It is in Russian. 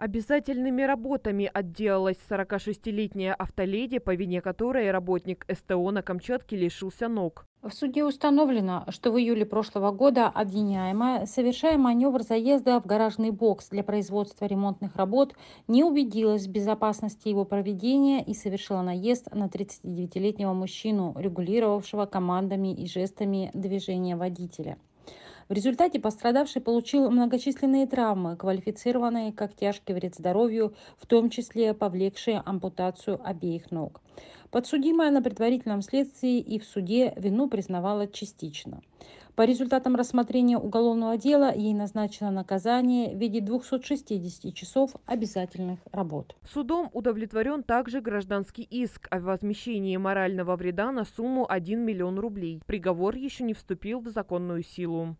Обязательными работами отделалась 46-летняя автоледи, по вине которой работник СТО на Камчатке лишился ног. В суде установлено, что в июле прошлого года обвиняемая, совершая маневр заезда в гаражный бокс для производства ремонтных работ, не убедилась в безопасности его проведения и совершила наезд на 39-летнего мужчину, регулировавшего командами и жестами движения водителя. В результате пострадавший получил многочисленные травмы, квалифицированные как тяжкий вред здоровью, в том числе повлекшие ампутацию обеих ног. Подсудимая на предварительном следствии и в суде вину признавала частично. По результатам рассмотрения уголовного дела ей назначено наказание в виде 260 часов обязательных работ. Судом удовлетворен также гражданский иск о возмещении морального вреда на сумму 1 миллион рублей. Приговор еще не вступил в законную силу.